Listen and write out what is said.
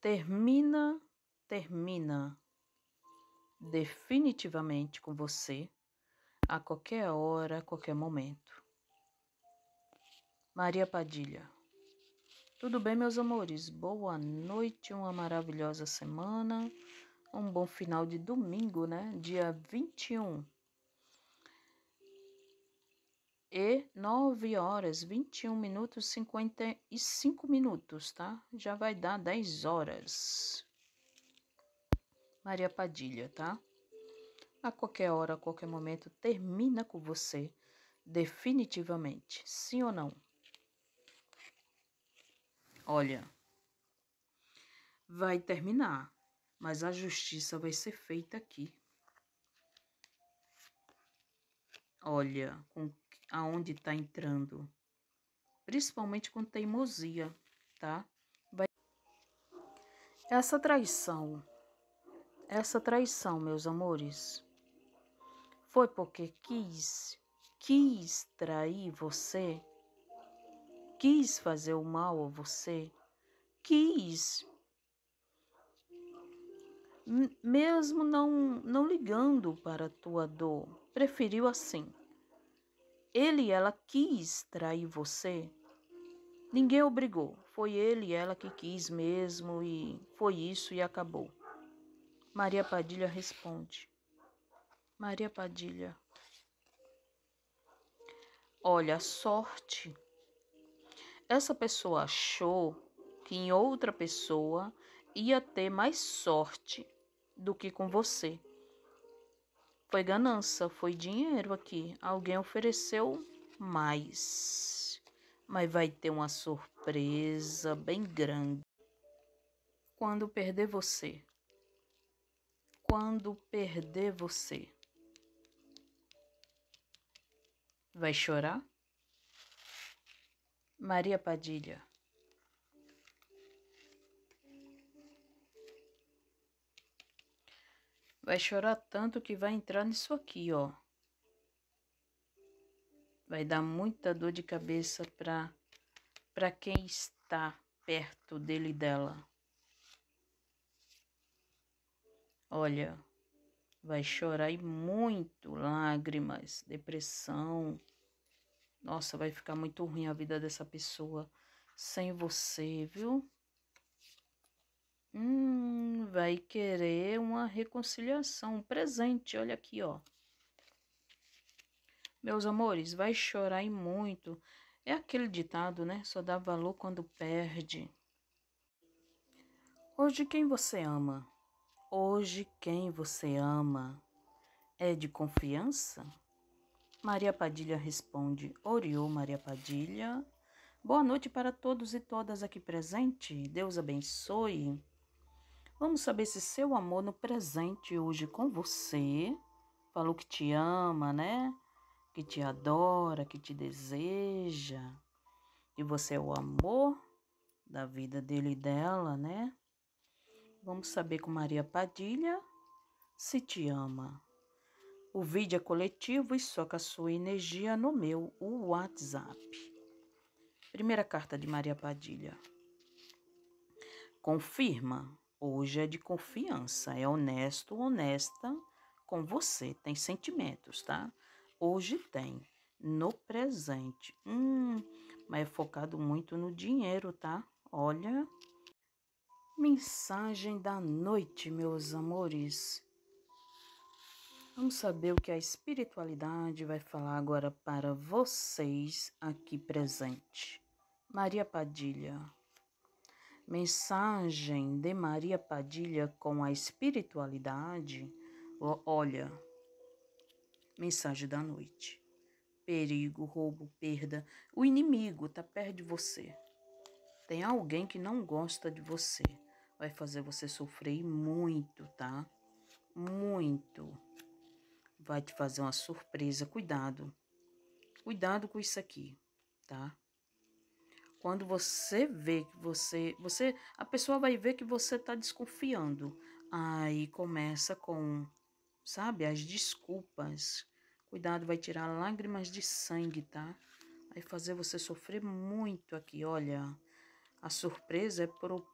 termina, termina definitivamente com você a qualquer hora, a qualquer momento. Maria Padilha. Tudo bem, meus amores? Boa noite, uma maravilhosa semana, um bom final de domingo, né? Dia 21 e 9 horas 21 minutos 55 minutos, tá? Já vai dar 10 horas. Maria Padilha, tá? A qualquer hora, a qualquer momento, termina com você definitivamente, sim ou não? Olha, vai terminar, mas a justiça vai ser feita aqui. Olha, com aonde está entrando. Principalmente com teimosia, tá? Vai... Essa traição, essa traição, meus amores, foi porque quis, quis trair você, quis fazer o mal a você, quis mesmo não, não ligando para a tua dor, preferiu assim. Ele e ela quis trair você. Ninguém obrigou. Foi ele e ela que quis mesmo e foi isso e acabou. Maria Padilha responde. Maria Padilha. Olha, a sorte. Essa pessoa achou que em outra pessoa ia ter mais sorte do que com você. Foi ganância, foi dinheiro aqui. Alguém ofereceu mais. Mas vai ter uma surpresa bem grande. Quando perder você. Quando perder você. Vai chorar? Maria Padilha. Vai chorar tanto que vai entrar nisso aqui, ó. Vai dar muita dor de cabeça pra, pra quem está perto dele e dela. Olha, vai chorar e muito lágrimas, depressão. Nossa, vai ficar muito ruim a vida dessa pessoa sem você, viu? Hum, vai querer uma reconciliação, um presente, olha aqui, ó. Meus amores, vai chorar e muito. É aquele ditado, né? Só dá valor quando perde. Hoje quem você ama? Hoje quem você ama? É de confiança? Maria Padilha responde, Oriô Maria Padilha. Boa noite para todos e todas aqui presente. Deus abençoe. Vamos saber se seu amor no presente hoje com você falou que te ama, né? Que te adora, que te deseja, que você é o amor da vida dele e dela, né? Vamos saber com Maria Padilha se te ama. O vídeo é coletivo e soca sua energia no meu WhatsApp. Primeira carta de Maria Padilha. Confirma Hoje é de confiança, é honesto, honesta com você, tem sentimentos, tá? Hoje tem, no presente. Hum, mas é focado muito no dinheiro, tá? Olha. Mensagem da noite, meus amores. Vamos saber o que a espiritualidade vai falar agora para vocês aqui presente. Maria Padilha. Mensagem de Maria Padilha com a espiritualidade. Olha, mensagem da noite. Perigo, roubo, perda. O inimigo tá perto de você. Tem alguém que não gosta de você. Vai fazer você sofrer muito, tá? Muito. Vai te fazer uma surpresa. Cuidado. Cuidado com isso aqui, tá? Quando você vê que você, você, a pessoa vai ver que você está desconfiando. Aí começa com, sabe, as desculpas. Cuidado, vai tirar lágrimas de sangue, tá? Vai fazer você sofrer muito aqui, olha. A surpresa é por